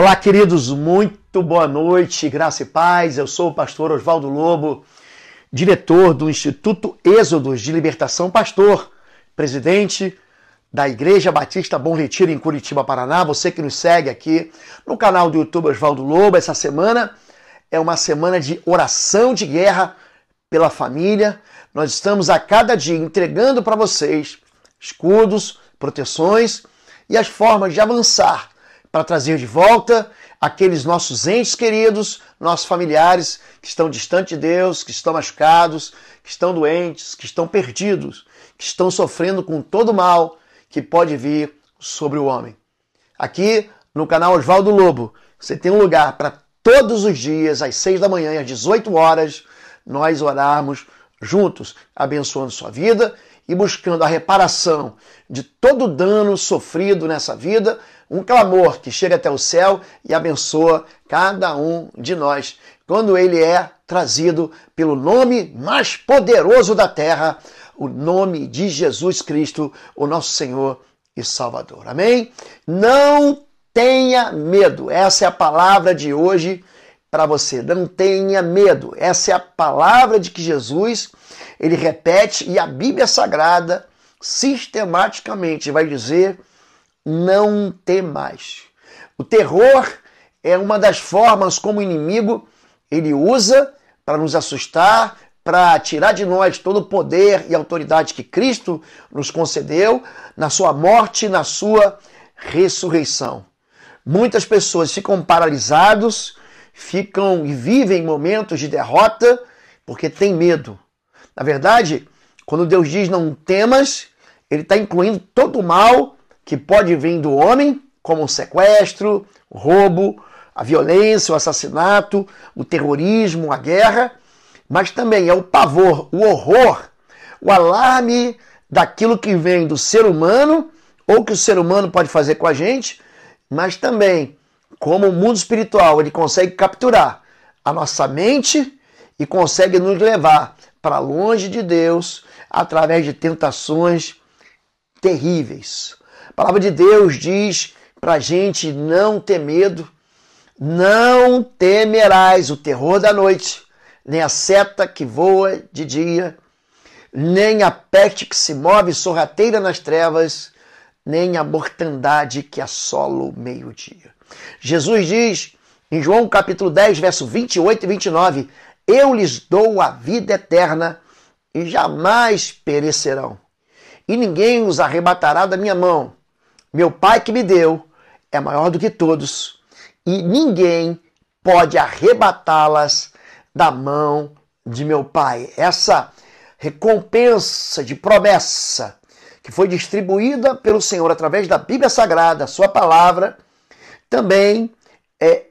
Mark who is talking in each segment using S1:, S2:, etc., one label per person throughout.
S1: Olá, queridos, muito boa noite, graça e paz. Eu sou o pastor Oswaldo Lobo, diretor do Instituto Êxodos de Libertação Pastor, presidente da Igreja Batista Bom Retiro em Curitiba, Paraná. Você que nos segue aqui no canal do YouTube Oswaldo Lobo, essa semana é uma semana de oração de guerra pela família. Nós estamos a cada dia entregando para vocês escudos, proteções e as formas de avançar para trazer de volta aqueles nossos entes queridos, nossos familiares que estão distante de Deus, que estão machucados, que estão doentes, que estão perdidos, que estão sofrendo com todo o mal que pode vir sobre o homem. Aqui no canal Oswaldo Lobo, você tem um lugar para todos os dias, às seis da manhã e às 18 horas, nós orarmos juntos, abençoando sua vida e buscando a reparação de todo o dano sofrido nessa vida, um clamor que chega até o céu e abençoa cada um de nós, quando ele é trazido pelo nome mais poderoso da terra, o nome de Jesus Cristo, o nosso Senhor e Salvador. Amém? Não tenha medo. Essa é a palavra de hoje para você. Não tenha medo. Essa é a palavra de que Jesus ele repete e a Bíblia Sagrada sistematicamente vai dizer: não tem mais. O terror é uma das formas como o inimigo ele usa para nos assustar, para tirar de nós todo o poder e autoridade que Cristo nos concedeu na sua morte e na sua ressurreição. Muitas pessoas ficam paralisados, ficam e vivem momentos de derrota porque tem medo. Na verdade, quando Deus diz não temas, ele está incluindo todo o mal que pode vir do homem, como o sequestro, o roubo, a violência, o assassinato, o terrorismo, a guerra, mas também é o pavor, o horror, o alarme daquilo que vem do ser humano ou que o ser humano pode fazer com a gente, mas também como o mundo espiritual ele consegue capturar a nossa mente e consegue nos levar para longe de Deus através de tentações terríveis. A palavra de Deus diz para a gente não ter medo, não temerás o terror da noite, nem a seta que voa de dia, nem a peste que se move sorrateira nas trevas, nem a mortandade que assola o meio-dia. Jesus diz em João capítulo 10, verso 28 e 29: eu lhes dou a vida eterna e jamais perecerão. E ninguém os arrebatará da minha mão. Meu Pai que me deu é maior do que todos, e ninguém pode arrebatá-las da mão de meu Pai. Essa recompensa de promessa que foi distribuída pelo Senhor através da Bíblia Sagrada, sua palavra, também é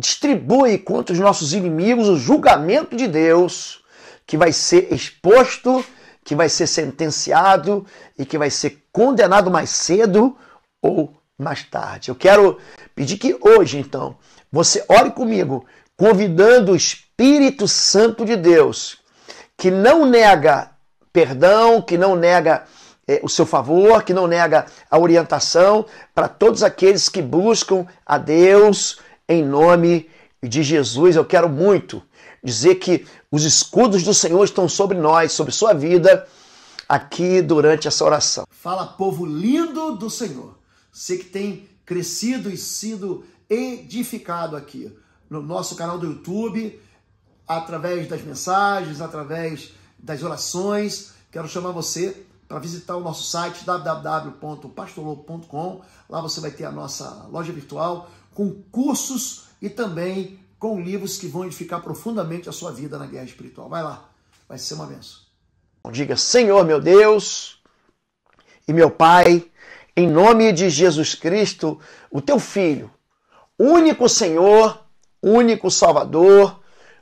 S1: distribui contra os nossos inimigos o julgamento de Deus, que vai ser exposto, que vai ser sentenciado e que vai ser condenado mais cedo ou mais tarde. Eu quero pedir que hoje, então, você ore comigo, convidando o Espírito Santo de Deus, que não nega perdão, que não nega eh, o seu favor, que não nega a orientação para todos aqueles que buscam a Deus em nome de Jesus. Eu quero muito dizer que os escudos do Senhor estão sobre nós, sobre sua vida, aqui durante essa oração. Fala, povo lindo do Senhor. Você que tem crescido e sido edificado aqui no nosso canal do YouTube, através das mensagens, através das orações. Quero chamar você para visitar o nosso site www.pastorlobo.com. Lá você vai ter a nossa loja virtual com cursos e também com livros que vão edificar profundamente a sua vida na guerra espiritual. Vai lá, vai ser uma benção. Então, diga, Senhor meu Deus e meu Pai, em nome de Jesus Cristo, o teu Filho, único Senhor, único Salvador,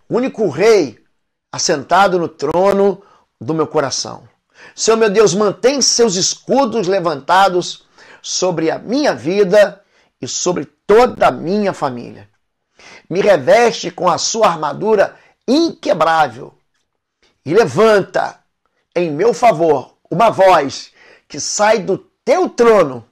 S1: único Rei, assentado no trono do meu coração. Senhor meu Deus, mantém seus escudos levantados sobre a minha vida e sobre toda a minha família. Me reveste com a sua armadura inquebrável e levanta em meu favor uma voz que sai do teu trono,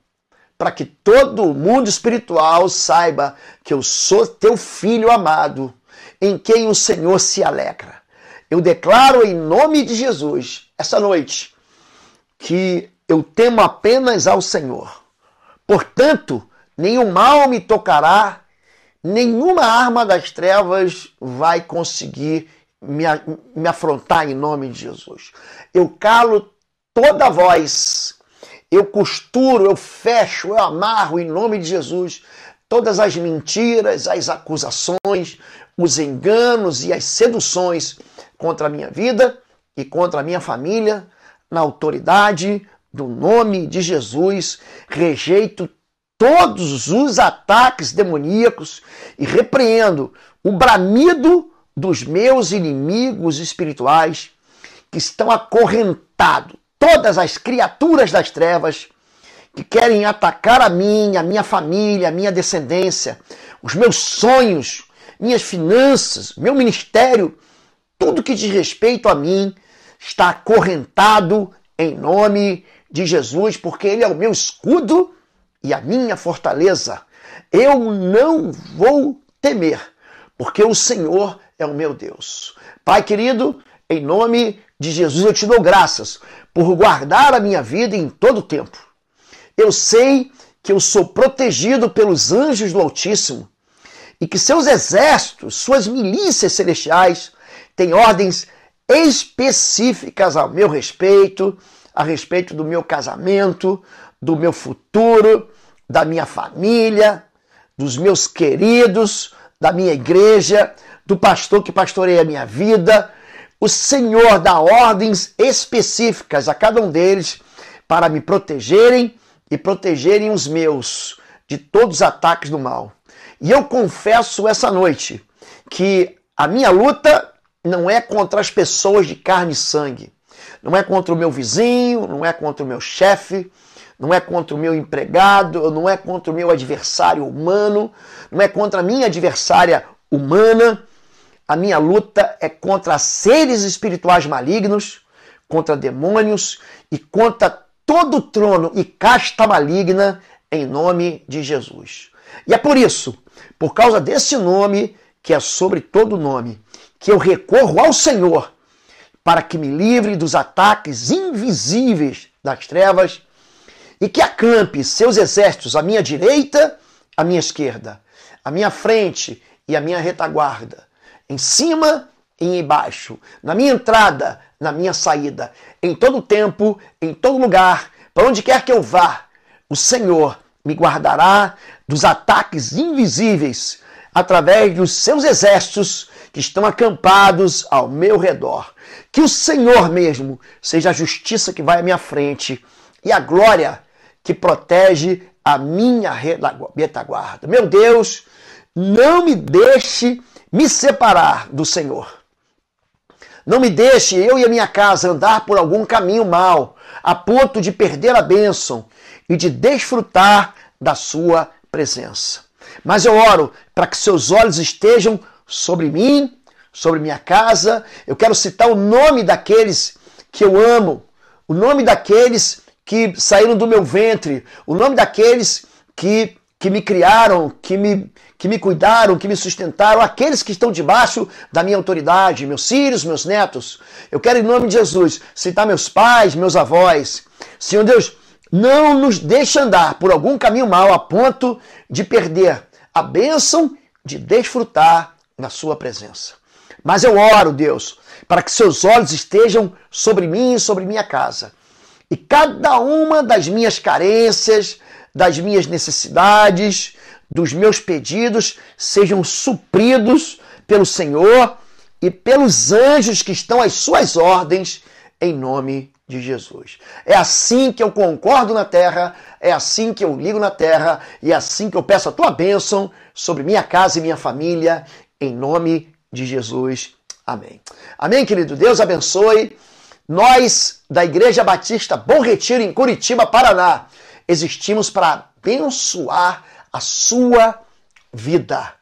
S1: para que todo o mundo espiritual saiba que eu sou teu filho amado, em quem o Senhor se alegra. Eu declaro em nome de Jesus, essa noite, que eu temo apenas ao Senhor. Portanto, nenhum mal me tocará, nenhuma arma das trevas vai conseguir me, me afrontar em nome de Jesus. Eu calo toda voz, eu costuro, eu fecho, eu amarro em nome de Jesus todas as mentiras, as acusações, os enganos e as seduções contra a minha vida e contra a minha família, na autoridade do nome de Jesus, rejeito todos os ataques demoníacos e repreendo o bramido dos meus inimigos espirituais que estão acorrentados, todas as criaturas das trevas que querem atacar a mim, a minha família, a minha descendência, os meus sonhos, minhas finanças, meu ministério, tudo que diz respeito a mim está acorrentado em nome de Jesus, porque ele é o meu escudo e a minha fortaleza. Eu não vou temer, porque o Senhor é o meu Deus. Pai querido, em nome de Jesus eu te dou graças por guardar a minha vida em todo o tempo. Eu sei que eu sou protegido pelos anjos do Altíssimo e que seus exércitos, suas milícias celestiais, têm ordens específicas ao meu respeito, a respeito do meu casamento, do meu futuro, da minha família, dos meus queridos, da minha igreja, do pastor que pastoreia a minha vida. O Senhor dá ordens específicas a cada um deles para me protegerem e protegerem os meus de todos os ataques do mal. E eu confesso essa noite que a minha luta não é contra as pessoas de carne e sangue, não é contra o meu vizinho, não é contra o meu chefe, não é contra o meu empregado, não é contra o meu adversário humano, não é contra a minha adversária humana. A minha luta é contra seres espirituais malignos, contra demônios e contra todo trono e casta maligna em nome de Jesus. E é por isso, por causa desse nome, que é sobre todo nome, que eu recorro ao Senhor para que me livre dos ataques invisíveis das trevas e que acampe seus exércitos à minha direita, à minha esquerda, à minha frente e à minha retaguarda, em cima e embaixo, na minha entrada, na minha saída, em todo tempo, em todo lugar, para onde quer que eu vá, o Senhor me guardará dos ataques invisíveis através dos seus exércitos que estão acampados ao meu redor. Que o Senhor mesmo seja a justiça que vai à minha frente e a glória que protege a minha retaguarda. Meu Deus, não me deixe me separar do Senhor. Não me deixe eu e a minha casa andar por algum caminho mau, a ponto de perder a bênção e de desfrutar da sua presença. Mas eu oro para que seus olhos estejam sobre mim, sobre minha casa. Eu quero citar o nome daqueles que eu amo, o nome daqueles que saíram do meu ventre, o nome daqueles que, que me criaram, que me, que me cuidaram, que me sustentaram, aqueles que estão debaixo da minha autoridade, meus filhos, meus netos. Eu quero, em nome de Jesus, citar meus pais, meus avós. Senhor Deus, não nos deixe andar por algum caminho mau a ponto de perder a bênção de desfrutar na Sua presença. Mas eu oro, Deus, para que seus olhos estejam sobre mim e sobre minha casa. E cada uma das minhas carências, das minhas necessidades, dos meus pedidos sejam supridos pelo Senhor e pelos anjos que estão às suas ordens, em nome de Jesus. É assim que eu concordo na terra, é assim que eu ligo na terra e é assim que eu peço a tua bênção sobre minha casa e minha família, em nome de Jesus. Amém. Amém, querido. Deus abençoe. Nós, da Igreja Batista Bom Retiro, em Curitiba, Paraná, existimos para abençoar a sua vida.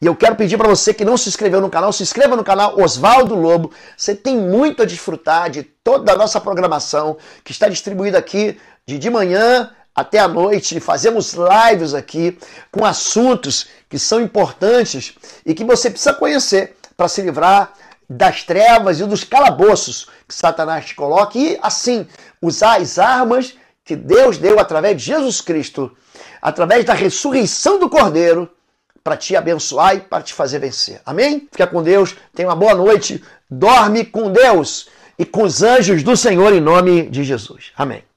S1: E eu quero pedir para você que não se inscreveu no canal, se inscreva no canal Oswaldo Lobo. Você tem muito a desfrutar de toda a nossa programação que está distribuída aqui de de manhã até à noite. Fazemos lives aqui com assuntos que são importantes e que você precisa conhecer para se livrar das trevas e dos calabouços que Satanás te coloca e, assim, usar as armas que Deus deu através de Jesus Cristo, através da ressurreição do Cordeiro, para te abençoar e para te fazer vencer. Amém? Fica com Deus, tenha uma boa noite, dorme com Deus e com os anjos do Senhor em nome de Jesus. Amém.